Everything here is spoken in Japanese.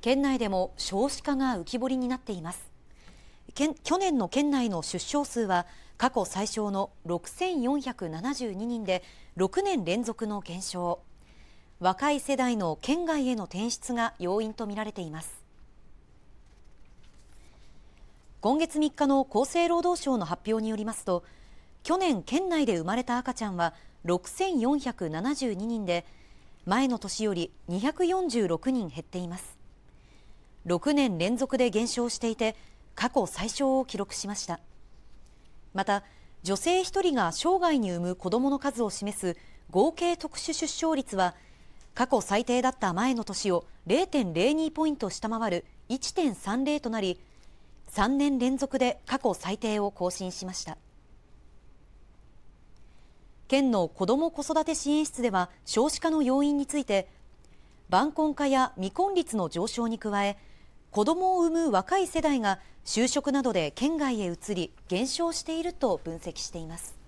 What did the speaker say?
県内でも少子化が浮き彫りになっています去年の県内の出生数は過去最少の6472人で6年連続の減少若い世代の県外への転出が要因とみられています今月3日の厚生労働省の発表によりますと去年県内で生まれた赤ちゃんは6472人で前の年より246人減っています6年連続で減少していて、過去最少を記録しました。また、女性1人が生涯に産む子どもの数を示す合計特殊出生率は、過去最低だった前の年を0.02ポイント下回る1.30となり、3年連続で過去最低を更新しました。県の子ども子育て支援室では少子化の要因について、晩婚化や未婚率の上昇に加え、子供を産む若い世代が就職などで県外へ移り減少していると分析しています。